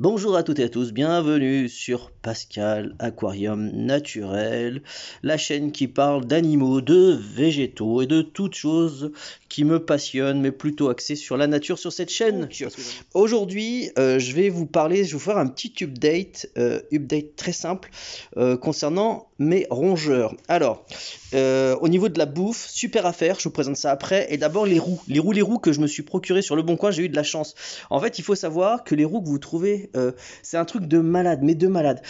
Bonjour à toutes et à tous, bienvenue sur Pascal Aquarium Naturel, la chaîne qui parle d'animaux, de végétaux et de toutes choses qui me passionnent, mais plutôt axée sur la nature sur cette chaîne. Aujourd'hui, euh, je vais vous parler, je vais vous faire un petit update, euh, update très simple euh, concernant mes rongeurs. Alors, au niveau de la bouffe, super affaire, je vous présente ça après. Et d'abord les roues, les roues, les roues que je me suis procuré sur le bon coin, j'ai eu de la chance. En fait, il faut savoir que les roues que vous trouvez euh, c'est un truc de malade, mais de malade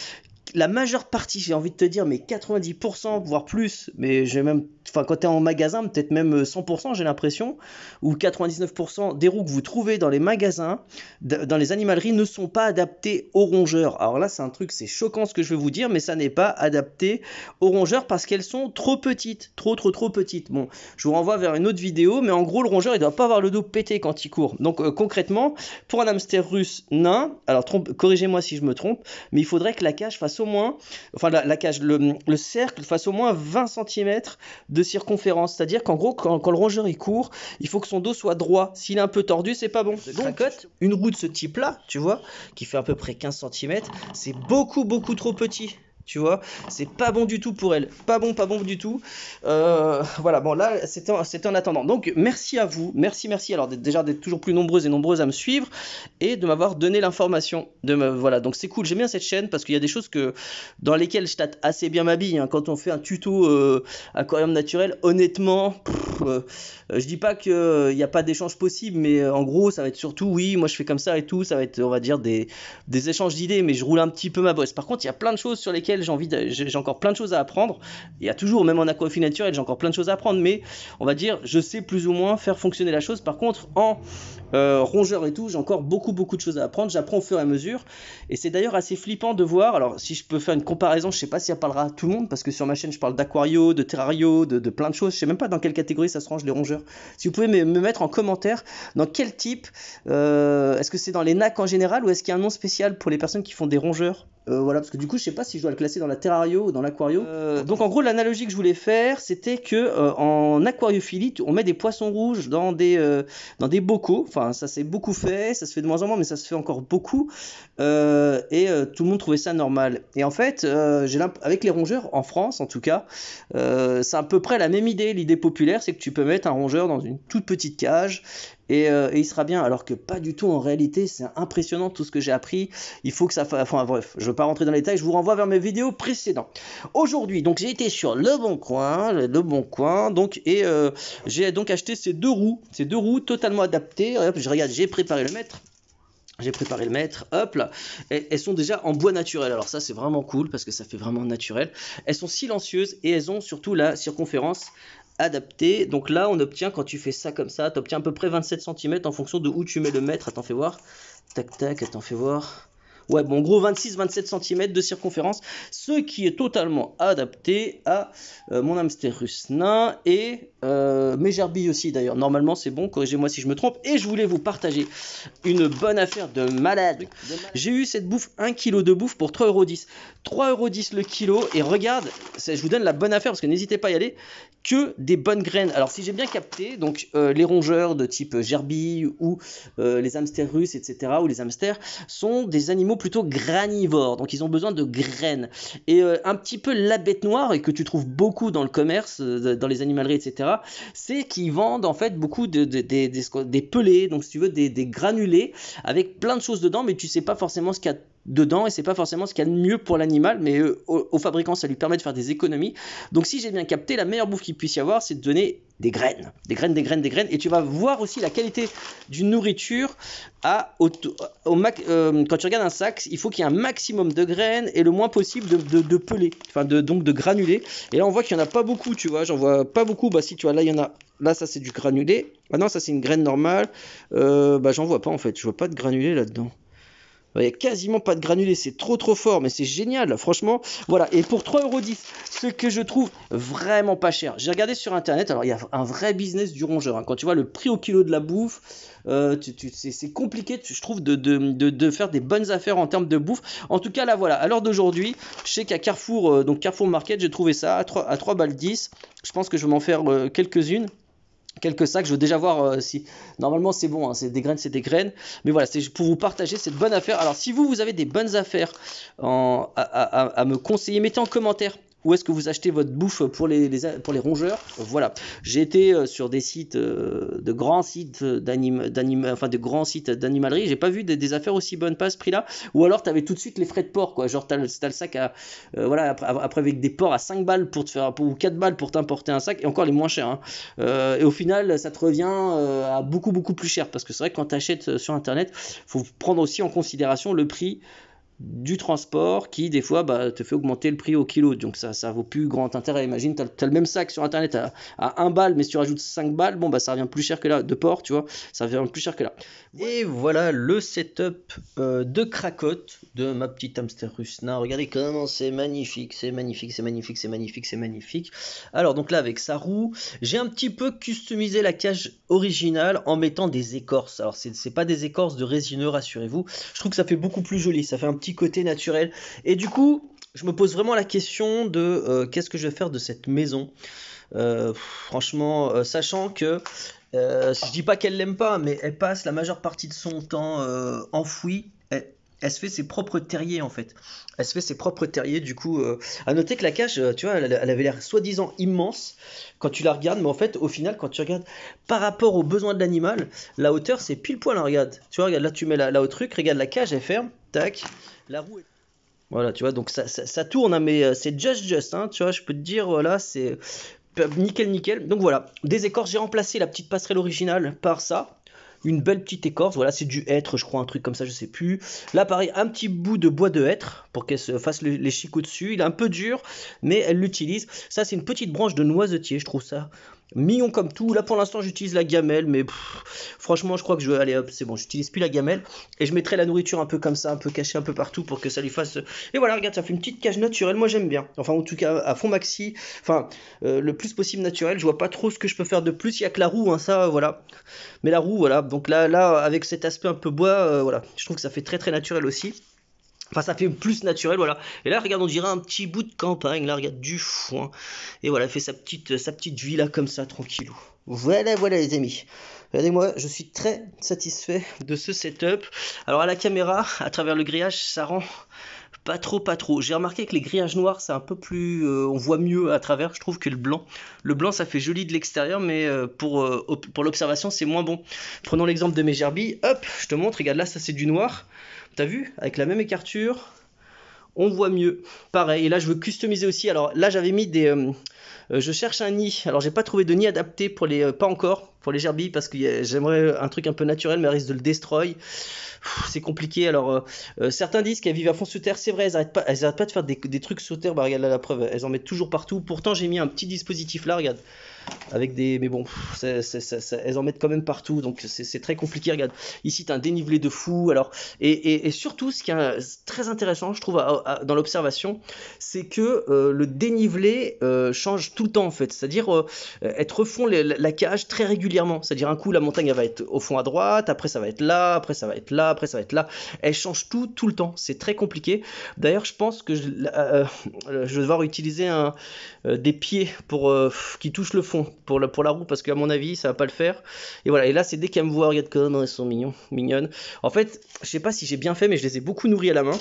la majeure partie, j'ai envie de te dire, mais 90%, voire plus, mais j'ai même, enfin, quand en magasin, peut-être même 100%, euh, j'ai l'impression, ou 99% des roues que vous trouvez dans les magasins, dans les animaleries, ne sont pas adaptées aux rongeurs. Alors là, c'est un truc, c'est choquant ce que je vais vous dire, mais ça n'est pas adapté aux rongeurs parce qu'elles sont trop petites, trop, trop, trop petites. Bon, je vous renvoie vers une autre vidéo, mais en gros, le rongeur, il doit pas avoir le dos pété quand il court. Donc, euh, concrètement, pour un hamster russe nain, alors corrigez-moi si je me trompe, mais il faudrait que la cage fasse au moins, enfin la, cage, le, cercle fasse au moins 20 cm de circonférence. C'est-à-dire qu'en gros, quand, le rongeur est court, il faut que son dos soit droit. S'il est un peu tordu, c'est pas bon. Donc, une roue de ce type-là, tu vois, qui fait à peu près 15 cm, c'est beaucoup, beaucoup trop petit tu vois. C'est pas bon du tout pour elle, pas bon, pas bon du tout. Euh, voilà, bon là, c'est en, en, attendant. Donc, merci à vous, merci, merci. Alors déjà d'être toujours plus nombreuses et nombreuses à me suivre et de m'avoir donné l'information. voilà, donc c'est cool. J'aime bien cette chaîne parce qu'il y a des choses que dans lesquelles je tâte assez bien ma bille. Hein. Quand on fait un tuto euh, aquarium naturel, honnêtement, euh, je dis pas qu'il il n'y a pas d'échange possible, mais en gros, ça va être surtout oui, moi je fais comme ça et tout. Ça va être, on va dire des, des échanges d'idées, mais je roule un petit peu ma bosse. Par contre, il y a plein de choses sur lesquelles j'ai encore plein de choses à apprendre. Il y a toujours, même en aquafinature naturelle, j'ai encore plein de choses à apprendre, mais on va dire, je sais plus ou moins faire fonctionner la chose. Par contre, en euh, rongeur et tout, j'ai encore beaucoup, beaucoup de choses à apprendre. J'apprends au fur et à mesure. Et c'est d'ailleurs assez flippant de voir. Alors, si je peux faire une comparaison, je sais pas si ça parlera à tout le monde, parce que sur ma chaîne, je parle d'aquario, de terrario, de, plein de choses. Je sais même pas dans quelle catégorie ça se range les rongeurs. Si vous pouvez me, mettre en commentaire dans quel type, euh, est-ce que c'est dans les NAC en général ou est-ce qu'il y a un nom spécial pour les personnes qui font des rongeurs euh, voilà, parce que du coup, je sais pas si je dois le classer dans la terrario ou dans l'aquario. Euh, donc en gros, l'analogie que je voulais faire, c'était que euh, en aquariophilie, on met des poissons rouges dans des dans des bocaux. Enfin, ça s'est beaucoup fait, ça se fait de moins en moins, mais ça se fait encore beaucoup. et tout le monde trouvait ça normal. Et en fait, j'ai avec les rongeurs en France, en tout cas, c'est à peu près la même idée. L'idée populaire, c'est que tu peux mettre un rongeur dans une toute petite cage euh, et, il sera bien. Alors que pas du tout en réalité, c'est impressionnant tout ce que j'ai appris. Il faut que ça fasse. Enfin bref, je ne veux pas rentrer dans les détails, je vous renvoie vers mes vidéos précédentes. Aujourd'hui, donc j'ai été sur Le Bon Coin, Le Bon Coin, donc, et euh, j'ai donc acheté ces deux roues, ces deux roues totalement adaptées. Je regarde, j'ai préparé le mètre. J'ai préparé le mètre, hop là. elles sont déjà en bois naturel. Alors ça c'est vraiment cool parce que ça fait vraiment naturel. Elles sont silencieuses et elles ont surtout la circonférence adapté. Donc là, on obtient, quand tu fais ça comme ça, tu obtiens à peu près 27 cm en fonction de où tu mets le mètre. Attends, fais voir. Tac, tac, attends, fais voir. Ouais, bon, gros 26-27 cm de circonférence, ce qui est totalement adapté à euh, mon hamster russe nain et euh, mes gerbilles aussi d'ailleurs. Normalement, c'est bon, corrigez-moi si je me trompe. Et je voulais vous partager une bonne affaire de malade. J'ai eu cette bouffe, 1 kg de bouffe pour 3,10€. 3,10€ le kilo. Et regarde, je vous donne la bonne affaire parce que n'hésitez pas à y aller. Que des bonnes graines. Alors, si j'ai bien capté, donc euh, les rongeurs de type gerbille ou les hamsters russes, etc., ou les hamsters, sont des animaux plutôt granivores, donc ils ont besoin de graines. Et euh, un petit peu la bête noire, et que tu trouves beaucoup dans le commerce, euh, dans les animaleries, etc., c'est qu'ils vendent en fait beaucoup de, des pelés, donc si tu veux des, des granulés, avec plein de choses dedans, mais tu sais pas forcément ce qu'il y a dedans et c'est pas forcément ce qu'il y a de mieux pour l'animal, mais euh, au, fabricant ça lui permet de faire des économies. Donc si j'ai bien capté, la meilleure bouffe qu'il puisse y avoir, c'est de donner des graines, des graines, des graines, des graines, et tu vas voir aussi la qualité d'une nourriture à, euh, quand tu regardes un sac, il faut qu'il y ait un maximum de graines et le moins possible de, de, pelés, enfin de, donc de granulés. Et là on voit qu'il y en a pas beaucoup, tu vois, j'en vois pas beaucoup. Bah si tu vois là il y en a, là ça c'est du granulé. Ah non ça c'est une graine normale. Euh, bah j'en vois pas en fait, je vois pas de granulé là-dedans. Il n'y a quasiment pas de granulés, c'est trop trop fort, mais c'est génial, franchement. Voilà, et pour 3,10€, ce que je trouve vraiment pas cher. J'ai regardé sur internet, alors il y a un vrai business du rongeur. Hein. Quand tu vois le prix au kilo de la bouffe, euh, c'est compliqué, je trouve, de, faire des bonnes affaires en termes de bouffe. En tout cas, là voilà, à l'heure d'aujourd'hui, je sais qu'à Carrefour, euh, donc Carrefour Market, j'ai trouvé ça à 3, à balles 10. Je pense que je vais m'en faire euh, quelques-unes quelques sacs. Je veux déjà voir euh, si. Normalement, c'est bon, hein, c'est des graines, c'est des graines. Mais voilà, c'est pour vous partager cette bonne affaire. Alors, si vous, vous avez des bonnes affaires à, me conseiller, mettez en commentaire où est-ce que vous achetez votre bouffe pour les, pour les rongeurs Voilà. J'ai été euh, sur des sites, euh, de grands sites d'animalerie. d'anim, enfin de grands sites d'animalerie. J'ai pas vu des, affaires aussi bonnes pas ce prix-là. Ou alors t'avais tout de suite les frais de port, quoi. Genre t'as le, sac à, euh, voilà, après, avec des ports à 5 balles pour te faire, ou 4 balles pour t'importer un sac, et encore les moins chers. Hein. et au final, ça te revient à beaucoup beaucoup plus cher parce que c'est vrai que quand t'achètes sur internet, faut prendre aussi en considération le prix du transport qui des fois bah, te fait augmenter le prix au kilo donc ça ça vaut plus grand intérêt imagine tu as, le même sac sur internet à, à 1 balle mais si tu rajoutes 5 balles bon bah ça revient plus cher que là de port tu vois ça revient plus cher que là et voilà le setup euh, de cracotte de ma petite hamster russe rusna regardez comment c'est magnifique c'est magnifique c'est magnifique c'est magnifique c'est magnifique alors donc là avec sa roue j'ai un petit peu customisé la cage originale en mettant des écorces alors c'est pas des écorces de résineux rassurez-vous je trouve que ça fait beaucoup plus joli ça fait un petit côté naturel. Et du coup, je me pose vraiment la question de euh, qu'est-ce que je vais faire de cette maison. Euh, franchement, euh, sachant que je dis pas qu'elle l'aime pas, mais elle passe la majeure partie de son temps enfouie elle se fait ses propres terriers en fait. Elle se fait ses propres terriers du coup. Euh, à noter que la cage, euh, tu vois, elle, avait l'air soi-disant immense quand tu la regardes, mais en fait, au final, quand tu regardes par rapport aux besoins de l'animal, la hauteur c'est pile poil. Hein, regarde, tu vois, regarde, là tu mets là au truc, regarde la cage, elle ferme, tac, la roue. Est... Voilà, tu vois, donc ça, ça, tourne, hein, mais euh, c'est just just, hein, tu vois, je peux te dire, voilà, c'est nickel nickel. Donc voilà, des écorces, j'ai remplacé la petite passerelle originale par ça une belle petite écorce. Voilà, c'est du hêtre, je crois, un truc comme ça, je sais plus. Là, pareil, un petit bout de bois de hêtre pour qu'elle se fasse les chicots dessus. Il est un peu dur, mais elle l'utilise. Ça, c'est une petite branche de noisetier, je trouve ça mignon comme tout. Là, pour l'instant, j'utilise la gamelle, mais franchement, je crois que je vais aller hop, c'est bon, j'utilise plus la gamelle. Et je mettrai la nourriture un peu comme ça, un peu cachée un peu partout pour que ça lui fasse. Et voilà, regarde, ça fait une petite cage naturelle. Moi, j'aime bien. Enfin, en tout cas, à fond maxi, enfin, euh, le plus possible naturel. Je vois pas trop ce que je peux faire de plus. Il y a que la roue, hein, ça, voilà. Mais la roue, voilà. Donc là, là, avec cet aspect un peu bois, euh, voilà, je trouve que ça fait très très naturel aussi. Enfin, ça fait plus naturel, voilà. Et là, regarde, on dirait un petit bout de campagne. Là, regarde, du foin. Et voilà, fait sa petite, sa petite villa comme ça, tranquillou. Voilà, voilà, les amis. Regardez-moi, je suis très satisfait de ce setup. Alors, à la caméra, à travers le grillage, ça rend pas trop, pas trop. J'ai remarqué que les grillages noirs, c'est un peu plus. Euh, on voit mieux à travers, je trouve, que le blanc. Le blanc, ça fait joli de l'extérieur, mais euh, pour, euh, pour l'observation, c'est moins bon. Prenons l'exemple de mes gerbilles. Hop, je te montre, regarde là, ça c'est du noir. T'as vu Avec la même écarture, on voit mieux. Pareil, et là je veux customiser aussi. Alors là j'avais mis des... Euh, euh, je cherche un nid. Alors j'ai pas trouvé de nid adapté pour les... Euh, pas encore, pour les gerbilles, parce que j'aimerais un truc un peu naturel, mais elle risque de le destroy. C'est compliqué. Alors certains disent qu'elles vivent à fond sous terre, c'est vrai, elles arrêtent pas, de faire des, trucs sous terre. Bah regarde la preuve, elles en mettent toujours partout. Pourtant j'ai mis un petit dispositif là, regarde avec des mais bon elles en mettent quand même partout donc c'est très compliqué regarde ici tu un dénivelé de fou alors et, surtout ce qui est très intéressant je trouve dans l'observation c'est que euh, le dénivelé euh, change tout le temps en fait c'est à dire euh, elles refont la cage très régulièrement c'est à dire un coup la montagne elle va être au fond à droite après ça va être là après ça va être là après ça va être là Elle change tout tout le temps c'est très compliqué d'ailleurs je pense que je, vais devoir utiliser des pieds pour qui touchent le fond pour la, pour la roue parce qu'à mon avis ça va pas le faire. Et voilà, et là c'est dès qu'elle me voit, regarde comment oh, elles sont mignonnes. En fait, je sais pas si j'ai bien fait, mais je les ai beaucoup nourries à la main.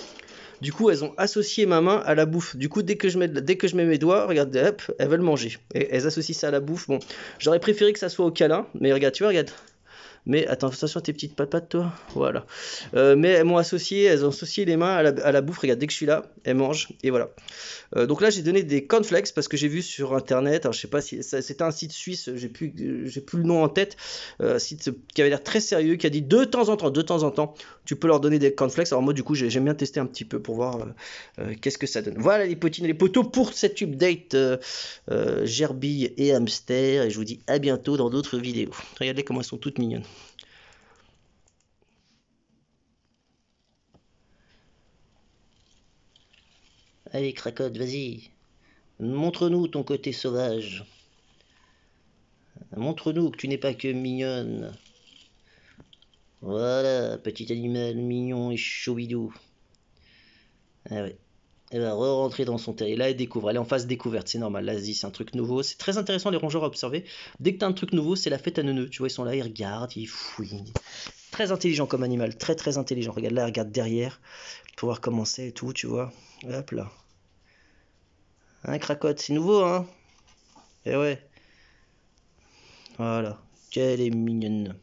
Du coup, elles ont associé ma main à la bouffe. Du coup, dès que je mets, dès que je mets mes doigts, regarde, hop, elles veulent manger. Et elles associent ça à la bouffe. Bon, j'aurais préféré que ça soit au câlin, mais regarde, tu vois, regarde, mais attends, attention à tes petites de toi. Voilà. Euh, mais elles m'ont associé, elles ont associé les mains à la, bouffe. Regarde, dès que je suis là, elles mangent. Et voilà. Euh, donc là, j'ai donné des cornflakes parce que j'ai vu sur internet. Alors, hein, je sais pas si c'était un site suisse, j'ai plus, j'ai plus le nom en tête. Un euh, site qui avait l'air très sérieux, qui a dit de temps en temps, de temps en temps, tu peux leur donner des cornflakes. Alors, moi, du coup, j'aime bien tester un petit peu pour voir qu'est-ce que ça donne. Voilà les potines et les poteaux pour cette update gerbille et hamster. Et je vous dis à bientôt dans d'autres vidéos. Regardez comment elles sont toutes mignonnes. Allez, cracotte, vas-y. Montre-nous ton côté sauvage. Montre-nous que tu n'es pas que mignonne. Voilà, petit animal mignon et choubidou. Ah ouais. Elle eh ben, va re-rentrer dans son terrier. Et là, elle découvre. Elle est en phase découverte, c'est normal. L'Asie, c'est un truc nouveau. C'est très intéressant, les rongeurs à observer. Dès que as un truc nouveau, c'est la fête à neuneux. Tu vois, ils sont là, ils regardent, ils fouillent. Très intelligent comme animal, très très intelligent. Regarde là, regarde derrière, pour voir comment c'est et tout, tu vois. Hop là. Un cracotte, c'est nouveau, hein Eh ouais. Voilà. Quelle est mignonne.